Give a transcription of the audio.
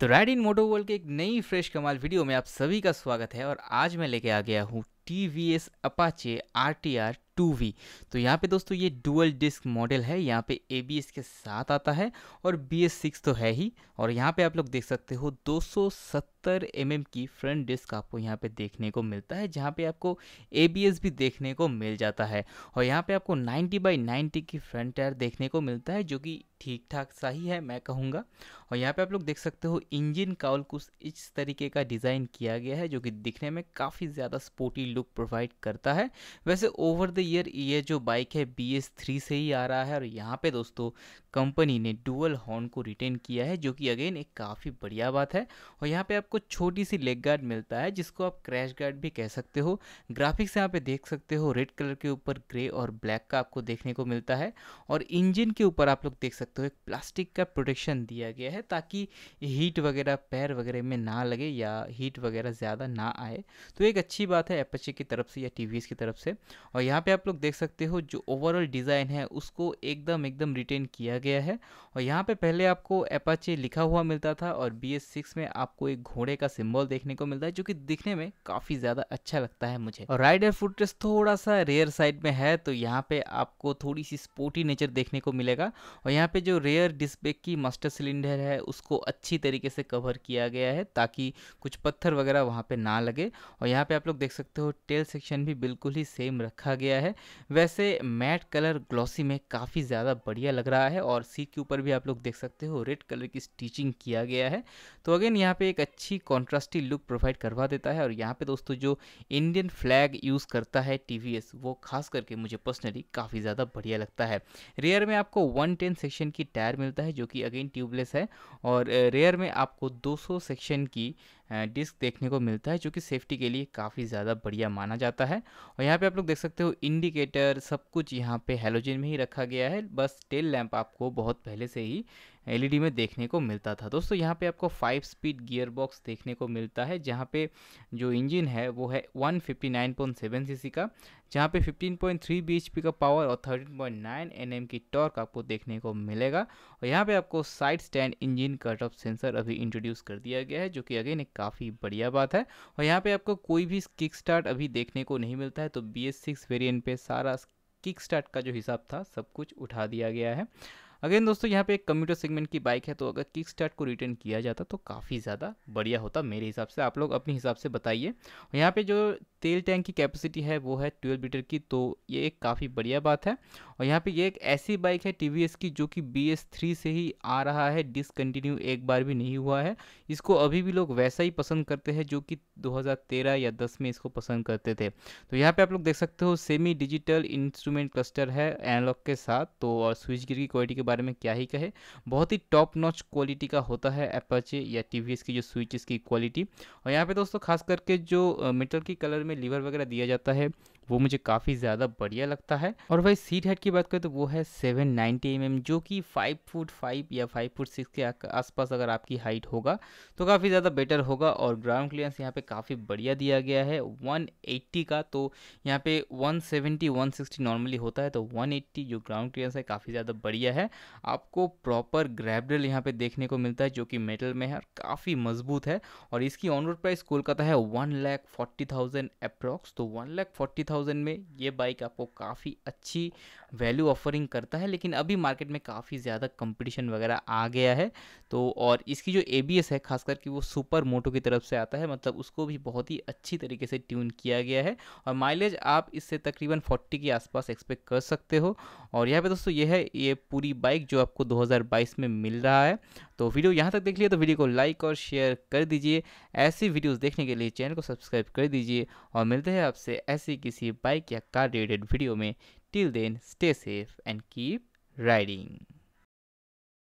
तो ride in motto world के एक नई फ्रेश कमाल वीडियो में आप सभी का स्वागत है और आज मैं लेके आ गया हूँ TVS Apache R T R two V तो यहाँ पे दोस्तों ये डुअल डिस्क मॉडल है यहाँ पे ए बी एस के साथ आता है और बी एस सिक्स तो है ही और यहाँ पे आप लोग देख सकते हो 270 एम की फ्रंट डिस्क आपको यहाँ पे देखने को मिलता है जहाँ पे आपको ए बी एस भी देखने को मिल जाता है और यहाँ पे आपको 90 बाई 90 की फ्रंट टायर देखने को मिलता है जो कि ठीक ठाक सा ही है मैं कहूँगा और यहाँ पे आप लोग देख सकते हो इंजिन काउल कुछ इस तरीके का डिज़ाइन किया गया है जो कि दिखने में काफ़ी ज़्यादा स्पोर्टी लुक प्रोवाइड करता है वैसे ओवर द ईयर ये जो बाइक है बी एस थ्री से ही आ रहा है और यहाँ पे दोस्तों कंपनी ने डुअल हॉर्न को रिटेन किया है जो कि अगेन एक काफ़ी बढ़िया बात है और यहाँ पे आपको छोटी सी लेग गार्ड मिलता है जिसको आप क्रैश गार्ड भी कह सकते हो ग्राफिक्स यहाँ पे देख सकते हो रेड कलर के ऊपर ग्रे और ब्लैक का आपको देखने को मिलता है और इंजन के ऊपर आप लोग देख सकते हो एक प्लास्टिक का प्रोटेक्शन दिया गया है ताकि हीट वगैरह पैर वगैरह में ना लगे या हीट वगैरह ज़्यादा ना आए तो एक अच्छी बात है एपच एच की तरफ से या टी की तरफ से और यहाँ पे आप लोग देख सकते हो जो ओवरऑल डिज़ाइन है उसको एकदम एकदम रिटेन किया गया है और यहाँ पे पहले आपको एपाचे लिखा हुआ मिलता था और बी एस सिक्स में आपको एक घोड़े का सिम्बॉल देखने को मिलता है जो कि दिखने में काफ़ी ज़्यादा अच्छा लगता है मुझे और राइडर फुटरेज थोड़ा सा रेयर साइड में है तो यहाँ पे आपको थोड़ी सी स्पोर्टी नेचर देखने को मिलेगा और यहाँ पे जो रेयर डिस्पेक की मास्टर सिलेंडर है उसको अच्छी तरीके से कवर किया गया है ताकि कुछ पत्थर वगैरह वहाँ पे ना लगे और यहाँ पे आप लोग देख सकते हो टेल सेक्शन भी बिल्कुल ही सेम रखा गया है वैसे मैट कलर ग्लॉसी में काफ़ी ज़्यादा बढ़िया लग रहा है और सीट के ऊपर भी आप लोग देख सकते हो रेड कलर की स्टिचिंग किया गया है तो अगेन यहाँ पे एक अच्छी कॉन्ट्रास्टी लुक प्रोवाइड करवा देता है और यहाँ पे दोस्तों जो इंडियन फ्लैग यूज़ करता है टी वो खास करके मुझे पर्सनली काफ़ी ज़्यादा बढ़िया लगता है रेयर में आपको वन सेक्शन की टायर मिलता है जो कि अगेन ट्यूबलेस है और रेयर में आपको दो सेक्शन की डिस्क देखने को मिलता है जो कि सेफ्टी के लिए काफ़ी ज़्यादा बढ़िया माना जाता है और यहाँ पे आप लोग देख सकते हो इंडिकेटर सब कुछ यहाँ पे हेलोजिन में ही रखा गया है बस टेल लैंप आपको बहुत पहले से ही एलईडी में देखने को मिलता था दोस्तों यहाँ पे आपको फाइव स्पीड गियर बॉक्स देखने को मिलता है जहाँ पे जो इंजन है वो है 159.7 सीसी का जहाँ पे 15.3 पी का पावर और 13.9 एम की टॉर्क आपको देखने को मिलेगा और यहाँ पे आपको side stand engine cut off sensor अभी इंट्रोड्यूस कर दिया गया है जो कि अगेन एक काफ़ी बढ़िया बात है और यहाँ पर आपको कोई भी किक स्टार्ट अभी देखने को नहीं मिलता है तो बी एस वेरियंट पर सारा किक स्टार्ट का जो हिसाब था सब कुछ उठा दिया गया है अगेन दोस्तों यहाँ पे एक कम्यूटर सेगमेंट की बाइक है तो अगर किक स्टार्ट को रिटर्न किया जाता तो काफ़ी ज़्यादा बढ़िया होता मेरे हिसाब से आप लोग अपने हिसाब से बताइए यहाँ पे जो तेल टैंक की कैपेसिटी है वो है ट्वेल्व लीटर की तो ये एक काफ़ी बढ़िया बात है और यहाँ पे ये एक ऐसी बाइक है टी की जो कि बी से ही आ रहा है डिसकंटिन्यू एक बार भी नहीं हुआ है इसको अभी भी लोग वैसा ही पसंद करते हैं जो कि 2013 या 10 में इसको पसंद करते थे तो यहाँ पे आप लोग देख सकते हो सेमी डिजिटल इंस्ट्रूमेंट क्लस्टर है एनलॉक के साथ तो और स्विच गिर की क्वालिटी के बारे में क्या ही कहे बहुत ही टॉप नॉच क्वालिटी का होता है एपाचे या टी की जो स्विचेस की क्वालिटी और यहाँ पर दोस्तों खास करके जो मेटल की कलर में लीवर वगैरह दिया जाता है वो मुझे काफ़ी ज़्यादा बढ़िया लगता है और वही सीट हेड की बात करें तो वो है सेवन नाइन्टी एम जो कि फाइव फुट फाइव या फाइव फुट सिक्स के आसपास अगर आपकी हाइट होगा तो काफ़ी ज़्यादा बेटर होगा और ग्राउंड क्लियरेंस यहाँ पे काफ़ी बढ़िया दिया गया है 180 का तो यहाँ पे 170 160 नॉर्मली होता है तो 180 जो ग्राउंड क्लियरेंस है काफ़ी ज़्यादा बढ़िया है आपको प्रॉपर ग्रैबडल यहाँ पर देखने को मिलता है जो कि मेटल में है और काफ़ी मजबूत है और इसकी ऑनरोड प्राइस कोलकाता है one lakh forty thousand approx तो वन लैख फोर्टी थाउजेंड में ये बाइक आपको काफ़ी अच्छी वैल्यू ऑफरिंग करता है लेकिन अभी मार्केट में काफ़ी ज़्यादा कंपटीशन वगैरह आ गया है तो और इसकी जो ए है खास करके वो सुपर मोटो की तरफ से आता है मतलब उसको भी बहुत ही अच्छी तरीके से ट्यून किया गया है और माइलेज आप इससे तकरीबन फोर्टी के आसपास एक्सपेक्ट कर सकते हो और यहाँ पर दोस्तों ये है ये पूरी बाइक जो आपको 2022 में मिल रहा है तो वीडियो यहाँ तक देख लिया तो वीडियो को लाइक और शेयर कर दीजिए ऐसी वीडियोज़ देखने के लिए चैनल को सब्सक्राइब कर दीजिए और मिलते हैं आपसे ऐसी किसी बाइक या कार रिलेटेड वीडियो में till then stay safe and keep riding